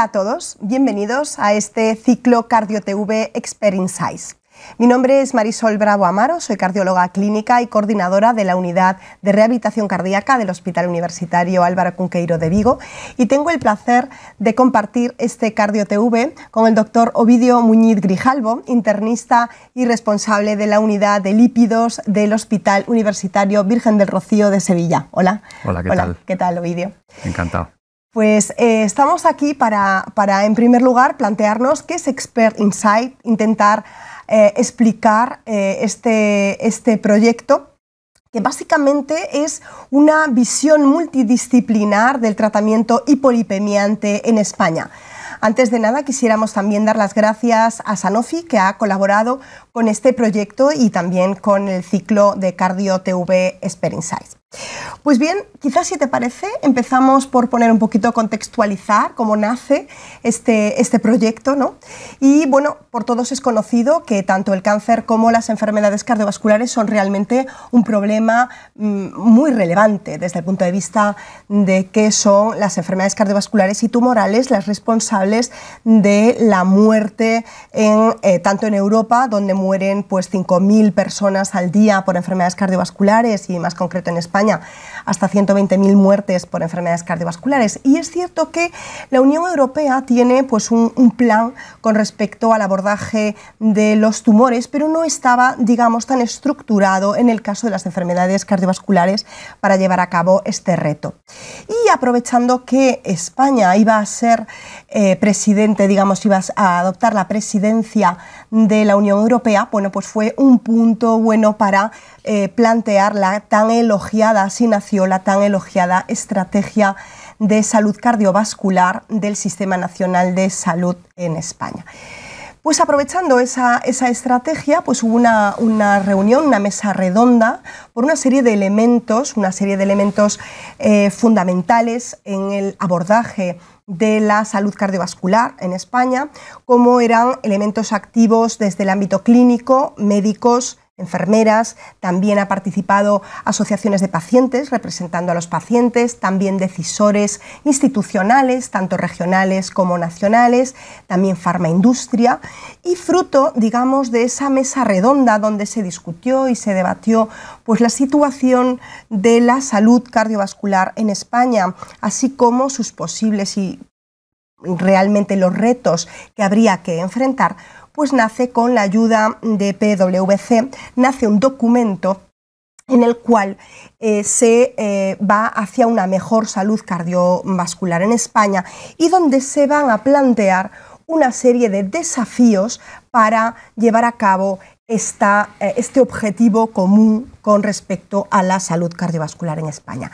Hola a todos, bienvenidos a este ciclo CardioTV TV Expert Mi nombre es Marisol Bravo Amaro, soy cardióloga clínica y coordinadora de la unidad de rehabilitación cardíaca del Hospital Universitario Álvaro Cunqueiro de Vigo y tengo el placer de compartir este Cardio TV con el doctor Ovidio Muñiz Grijalvo, internista y responsable de la unidad de lípidos del Hospital Universitario Virgen del Rocío de Sevilla. Hola. Hola, ¿qué tal? ¿Qué tal, Ovidio? Encantado. Pues eh, estamos aquí para, en primer lugar, plantearnos qué es Expert Insight, intentar eh, explicar eh, este, este, proyecto que básicamente es una visión multidisciplinar del tratamiento hipolipemiante en España. Antes de nada, quisiéramos también dar las gracias a Sanofi, que ha colaborado con este proyecto y también con el ciclo de Cardio TV Expert Insight. Pues bien, quizás si te parece, empezamos por poner un poquito, contextualizar cómo nace este, este proyecto, Y bueno, por todos es conocido que tanto el cáncer como las enfermedades cardiovasculares son realmente un problema mm, muy relevante desde el punto de vista de que son las enfermedades cardiovasculares y tumorales las responsables de la muerte en, eh, tanto en Europa, donde mueren pues 5.000 personas al día por enfermedades cardiovasculares y más concreto en España hasta 120.000 muertes por enfermedades cardiovasculares. Y es cierto que la Unión Europea tiene pues, un, plan con respecto al abordaje de los tumores, pero no estaba, digamos, tan estructurado en el caso de las enfermedades cardiovasculares para llevar a cabo este reto. Y aprovechando que España iba a ser eh, presidente, digamos, iba a adoptar la presidencia de la Unión Europea, bueno, pues fue un punto bueno para eh, plantear la tan elogiada, así nació la tan elogiada estrategia de salud cardiovascular del Sistema Nacional de Salud en España. Pues aprovechando esa, estrategia, pues hubo una, reunión, una mesa redonda, por una serie de elementos, una serie de elementos eh, fundamentales en el abordaje de la salud cardiovascular en España, como eran elementos activos desde el ámbito clínico, médicos, enfermeras, también ha participado asociaciones de pacientes representando a los pacientes, también decisores institucionales, tanto regionales como nacionales, también farmaindustria y fruto, digamos, de esa mesa redonda donde se discutió y se debatió pues la situación de la salud cardiovascular en España, así como sus posibles y realmente los retos que habría que enfrentar pues nace con la ayuda de PwC, nace un documento en el cual eh, se eh, va hacia una mejor salud cardiovascular en España y donde se van a plantear una serie de desafíos para llevar a cabo eh, este objetivo común con respecto a la salud cardiovascular en España.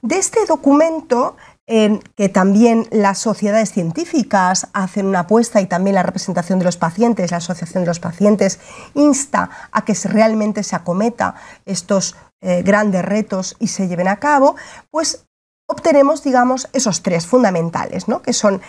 De este documento en que también las sociedades científicas hacen una apuesta y también la representación de los pacientes, la asociación de los pacientes, insta a que realmente se acometa estos eh, grandes retos y se lleven a cabo, pues obtenemos, digamos, esos tres fundamentales, ¿no? que son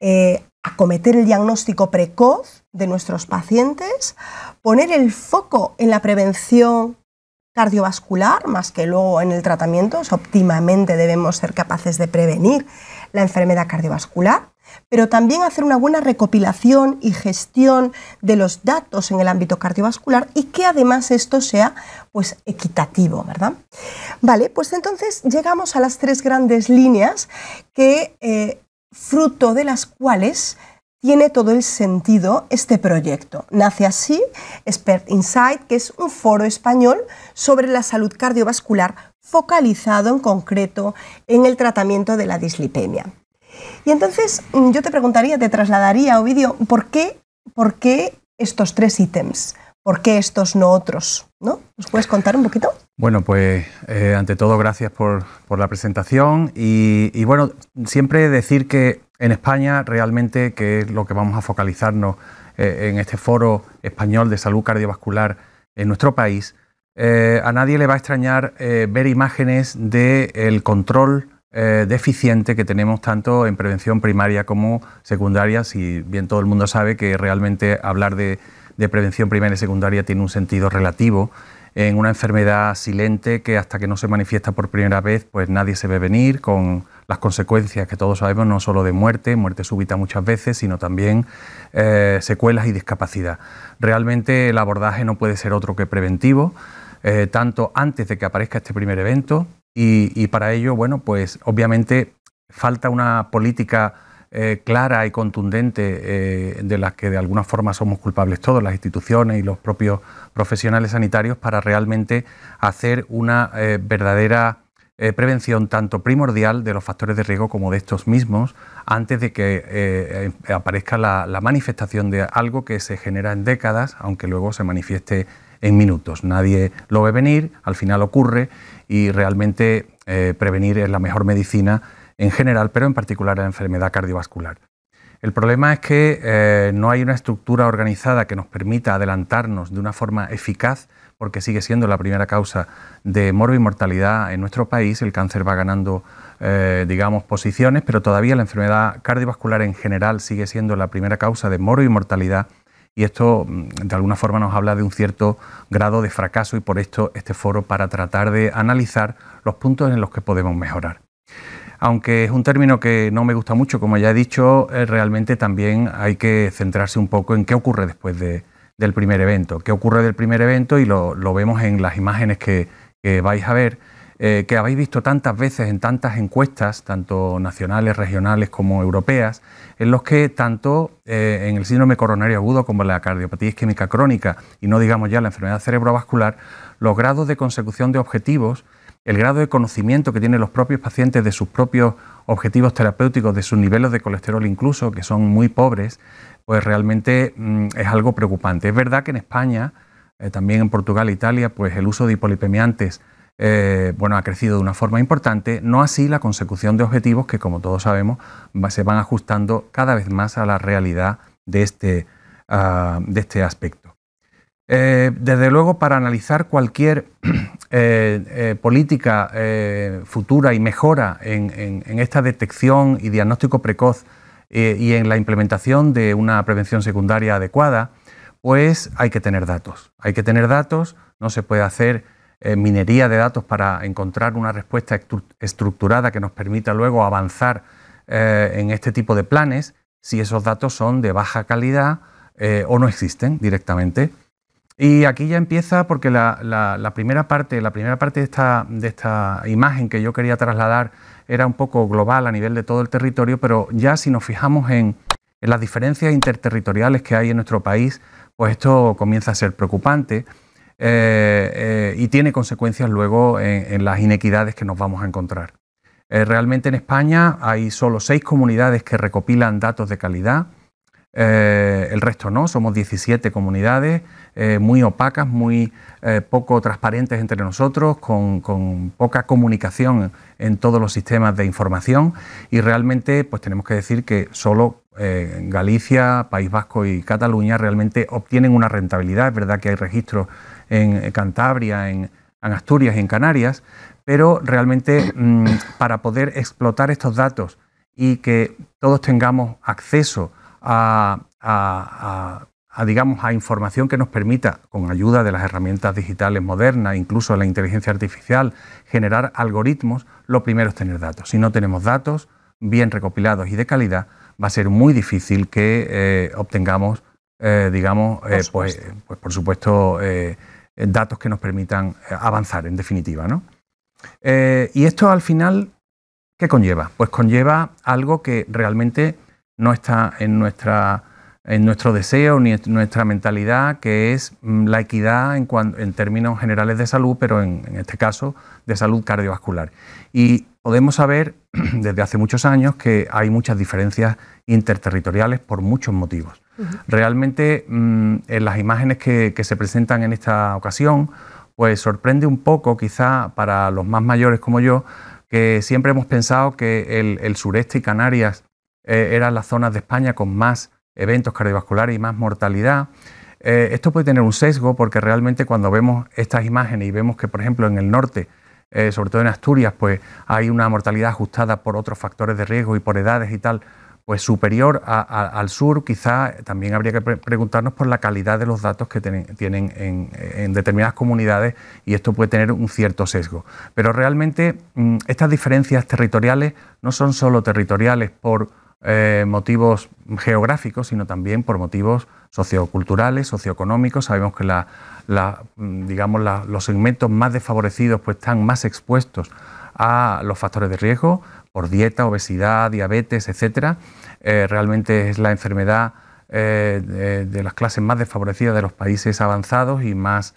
eh, acometer el diagnóstico precoz de nuestros pacientes, poner el foco en la prevención cardiovascular, más que luego en el tratamiento, óptimamente debemos ser capaces de prevenir la enfermedad cardiovascular, pero también hacer una buena recopilación y gestión de los datos en el ámbito cardiovascular y que además esto sea pues equitativo, ¿verdad? Vale, pues entonces llegamos a las tres grandes líneas que eh, fruto de las cuales tiene todo el sentido este proyecto. Nace así Expert Insight, que es un foro español sobre la salud cardiovascular focalizado en concreto en el tratamiento de la dislipemia. Y entonces mm, yo te preguntaría, te trasladaría, Ovidio, ¿por qué, por qué estos tres ítems? ¿Por qué estos no otros? ¿No? ¿Nos puedes contar un poquito? Bueno, pues eh, ante todo gracias por, la presentación y, y, bueno, siempre decir que en España realmente, que es lo que vamos a focalizarnos eh, en este foro español de salud cardiovascular en nuestro país, eh, a nadie le va a extrañar eh, ver imágenes del el control deficiente que tenemos tanto en prevención primaria como secundaria, si bien todo el mundo sabe que realmente hablar de prevención primaria y secundaria tiene un sentido relativo en una enfermedad silente que hasta que no se manifiesta por primera vez, pues nadie se ve venir, con las consecuencias que todos sabemos, no solo de muerte, muerte súbita muchas veces, sino también eh, secuelas y discapacidad. Realmente el abordaje no puede ser otro que preventivo, eh, tanto antes de que aparezca este primer evento, y, y para ello, bueno, pues obviamente falta una política eh, clara y contundente eh, de las que de alguna forma somos culpables todos, las instituciones y los propios profesionales sanitarios, para realmente hacer una eh, verdadera prevención tanto primordial de los factores de riesgo como de estos mismos antes de que aparezca la, manifestación de algo que se genera en décadas, aunque luego se manifieste en minutos. Nadie lo ve venir, al final ocurre y realmente prevenir es la mejor medicina en general, pero en particular la enfermedad cardiovascular. El problema es que eh, no hay una estructura organizada que nos permita adelantarnos de una forma eficaz, porque sigue siendo la primera causa de morbi-mortalidad en nuestro país. El cáncer va ganando, eh, digamos, posiciones, pero todavía la enfermedad cardiovascular en general sigue siendo la primera causa de morbi-mortalidad, Y esto, mm, de alguna forma, nos habla de un cierto grado de fracaso y por esto este foro para tratar de analizar los puntos en los que podemos mejorar aunque es un término que no me gusta mucho, como ya he dicho, eh, realmente también hay que centrarse un poco en qué ocurre después del primer evento, qué ocurre del primer evento y lo, vemos en las imágenes que, vais a ver, eh, que habéis visto tantas veces en tantas encuestas, tanto nacionales, regionales como europeas, en los que tanto eh, en el síndrome coronario agudo como la cardiopatía isquémica crónica y no digamos ya la enfermedad cerebrovascular, los grados de consecución de objetivos el grado de conocimiento que tienen los propios pacientes de sus propios objetivos terapéuticos, de sus niveles de colesterol incluso, que son muy pobres, pues realmente mm, es algo preocupante. Es verdad que en España, eh, también en Portugal e Italia, pues el uso de hipolipemiantes eh, bueno, ha crecido de una forma importante, no así la consecución de objetivos que, como todos sabemos, se van ajustando cada vez más a la realidad de este, ah, de este aspecto. Eh, desde luego, para analizar cualquier eh, eh, política futura y mejora en, esta detección y diagnóstico precoz y en la implementación de una prevención secundaria adecuada, pues hay que tener datos. Hay que tener datos, no se puede hacer minería de datos para encontrar una respuesta estructurada que nos permita luego avanzar en este tipo de planes si esos datos son de baja calidad o no existen directamente. Y aquí ya empieza porque la, primera parte, la primera parte de esta, imagen que yo quería trasladar era un poco global a nivel de todo el territorio, pero ya si nos fijamos en, las diferencias interterritoriales que hay en nuestro país, pues esto comienza a ser preocupante eh, eh, y tiene consecuencias luego en, las inequidades que nos vamos a encontrar. Eh, realmente en España hay solo seis comunidades que recopilan datos de calidad, el resto no, somos 17 comunidades eh, muy opacas, muy eh, poco transparentes entre nosotros, con, poca comunicación en todos los sistemas de información y realmente pues tenemos que decir que solo eh, Galicia, País Vasco y Cataluña realmente obtienen una rentabilidad. Es verdad que hay registros en Cantabria, en, Asturias y en Canarias, pero realmente mm, para poder explotar estos datos y que todos tengamos acceso a a, digamos, a información que nos permita, con ayuda de las herramientas digitales modernas, incluso la inteligencia artificial, generar algoritmos, lo primero es tener datos. Si no tenemos datos bien recopilados y de calidad, va a ser muy difícil que eh, obtengamos, eh, digamos, eh, por pues, pues, por supuesto, datos que nos permitan avanzar, en definitiva. y esto al final, ¿qué conlleva? Pues conlleva algo que realmente no está en nuestra en nuestro deseo, ni nuestra mentalidad, que es mm, la equidad en, en términos generales de salud, pero en, este caso de salud cardiovascular. Y podemos saber desde hace muchos años que hay muchas diferencias interterritoriales por muchos motivos. Realmente mm, en las imágenes que, se presentan en esta ocasión, pues sorprende un poco quizá para los más mayores como yo, que siempre hemos pensado que el, sureste y Canarias eh, eran las zonas de España con más eventos cardiovasculares y más mortalidad. Eh, esto puede tener un sesgo porque realmente cuando vemos estas imágenes y vemos que, por ejemplo, en el norte, eh, sobre todo en Asturias, pues hay una mortalidad ajustada por otros factores de riesgo y por edades y tal, pues superior al sur, quizá también habría que preguntarnos por la calidad de los datos que tienen en, en, determinadas comunidades y esto puede tener un cierto sesgo. Pero realmente mm, estas diferencias territoriales no son solo territoriales por eh, motivos geográficos, sino también por motivos socioculturales, socioeconómicos. Sabemos que la, mm, digamos, los segmentos más desfavorecidos pues, están más expuestos a los factores de riesgo por dieta, obesidad, diabetes, etc. Eh, realmente es la enfermedad eh, de, las clases más desfavorecidas de los países avanzados y más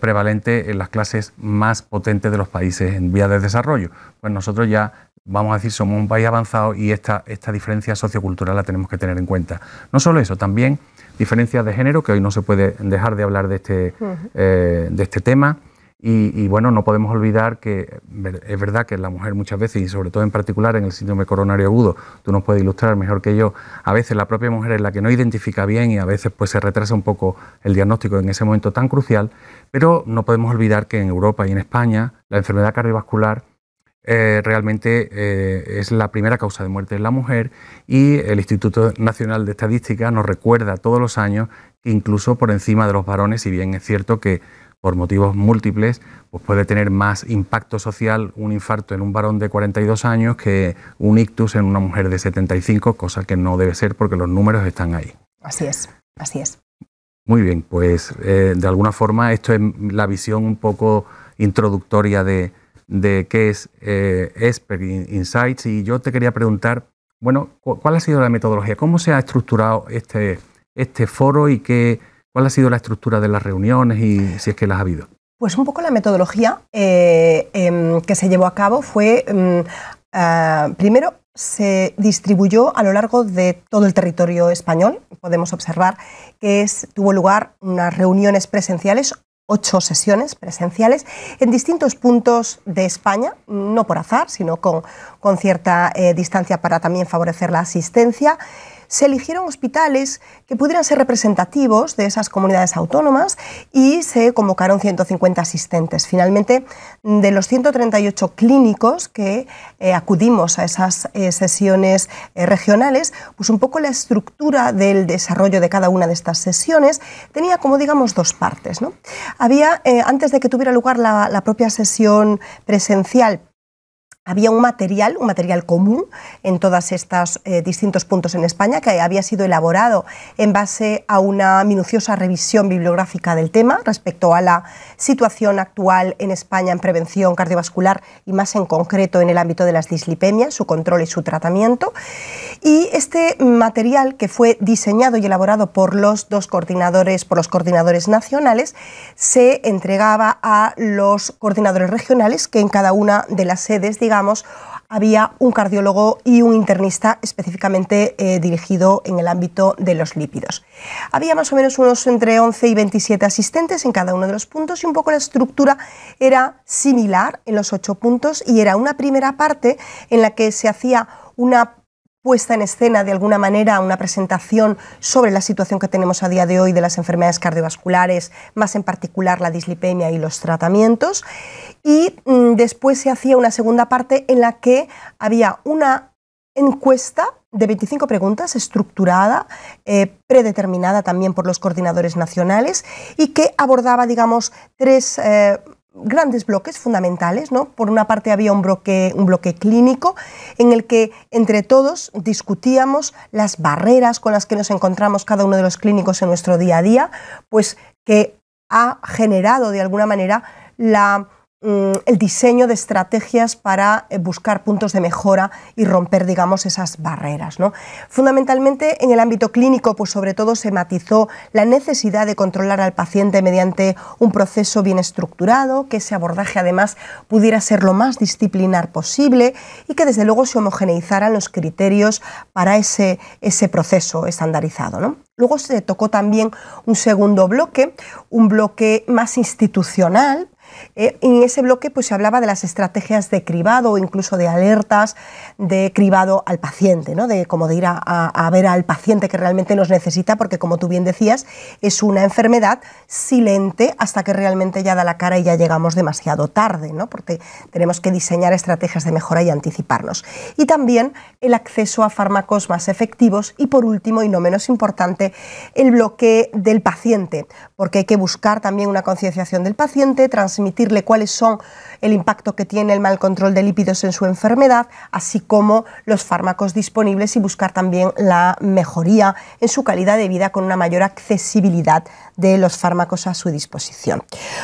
prevalente en las clases más potentes de los países en vías de desarrollo. Pues nosotros ya vamos a decir, somos un país avanzado y esta, esta diferencia sociocultural la tenemos que tener en cuenta. No solo eso, también diferencias de género, que hoy no se puede dejar de hablar de este, eh, de este tema. Y, y, bueno, no podemos olvidar que es verdad que la mujer muchas veces, y sobre todo en particular en el síndrome coronario agudo, tú nos puedes ilustrar mejor que yo, a veces la propia mujer es la que no identifica bien y a veces pues se retrasa un poco el diagnóstico en ese momento tan crucial, pero no podemos olvidar que en Europa y en España la enfermedad cardiovascular eh, realmente eh, es la primera causa de muerte en la mujer y el Instituto Nacional de Estadística nos recuerda todos los años que incluso por encima de los varones, si bien es cierto que por motivos múltiples, pues puede tener más impacto social un infarto en un varón de 42 años que un ictus en una mujer de 75, cosa que no debe ser porque los números están ahí. Así es, así es. Muy bien, pues eh, de alguna forma esto es la visión un poco introductoria de, de qué es eh, Expert Insights y yo te quería preguntar, bueno, ¿cuál ha sido la metodología? ¿Cómo se ha estructurado este, este foro y qué, cuál ha sido la estructura de las reuniones y si es que las ha habido? Pues un poco la metodología eh, em, que se llevó a cabo fue, em, ah, primero, se distribuyó a lo largo de todo el territorio español. Podemos observar que es, tuvo lugar unas reuniones presenciales ocho sesiones presenciales en distintos puntos de España, no por azar, sino con, con cierta eh, distancia para también favorecer la asistencia se eligieron hospitales que pudieran ser representativos de esas comunidades autónomas y se convocaron 150 asistentes. Finalmente, de los 138 clínicos que eh, acudimos a esas eh, sesiones eh, regionales, pues un poco la estructura del desarrollo de cada una de estas sesiones tenía como digamos dos partes. ¿no? Había, antes de que tuviera lugar la, la propia sesión presencial, había un material, un material común en todos estos eh, distintos puntos en España que había sido elaborado en base a una minuciosa revisión bibliográfica del tema respecto a la situación actual en España en prevención cardiovascular y más en concreto en el ámbito de las dislipemias, su control y su tratamiento. Y este material que fue diseñado y elaborado por los dos coordinadores, por los coordinadores nacionales, se entregaba a los coordinadores regionales que en cada una de las sedes, digamos, había un cardiólogo y un internista específicamente eh, dirigido en el ámbito de los lípidos. Había más o menos unos entre 11 y 27 asistentes en cada uno de los puntos y un poco la estructura era similar en los ocho puntos y era una primera parte en la que se hacía una puesta en escena de alguna manera una presentación sobre la situación que tenemos a día de hoy de las enfermedades cardiovasculares, más en particular la dislipemia y los tratamientos. Y mm, después se hacía una segunda parte en la que había una encuesta de 25 preguntas estructurada, eh, predeterminada también por los coordinadores nacionales y que abordaba, digamos, tres... Eh, grandes bloques fundamentales. ¿no? Por una parte había un bloque, un bloque clínico en el que entre todos discutíamos las barreras con las que nos encontramos cada uno de los clínicos en nuestro día a día, pues que ha generado de alguna manera la Mm, el diseño de estrategias para eh, buscar puntos de mejora y romper, digamos, esas barreras. Fundamentalmente en el ámbito clínico, pues sobre todo se matizó la necesidad de controlar al paciente mediante un proceso bien estructurado, que ese abordaje además pudiera ser lo más disciplinar posible y que desde luego se homogeneizaran los criterios para ese, proceso estandarizado. Luego se tocó también un segundo bloque, un bloque más institucional, eh, en ese bloque pues, se hablaba de las estrategias de cribado o incluso de alertas de cribado al paciente, de cómo de ir a, ver al paciente que realmente nos necesita, porque como tú bien decías, es una enfermedad silente hasta que realmente ya da la cara y ya llegamos demasiado tarde, ¿no? porque tenemos que diseñar estrategias de mejora y anticiparnos. Y también el acceso a fármacos más efectivos y por último, y no menos importante, el bloque del paciente, porque hay que buscar también una concienciación del paciente, transmitirle cuáles son el impacto que tiene el mal control de lípidos en su enfermedad, así como los fármacos disponibles y buscar también la mejoría en su calidad de vida con una mayor accesibilidad de los fármacos a su disposición.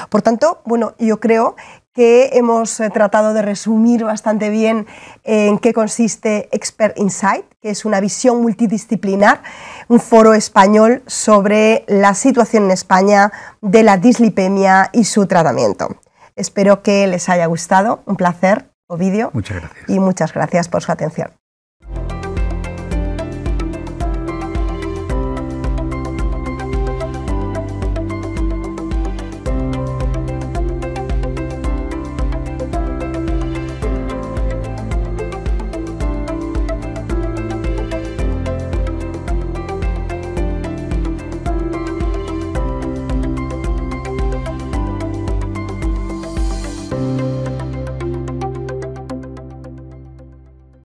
Por tanto, bueno, yo creo que hemos eh, tratado de resumir bastante bien eh, en qué consiste Expert Insight, que es una visión multidisciplinar, un foro español sobre la situación en España de la dislipemia y su tratamiento. Espero que les haya gustado. Un placer, Ovidio. Muchas gracias. Y muchas gracias por su atención.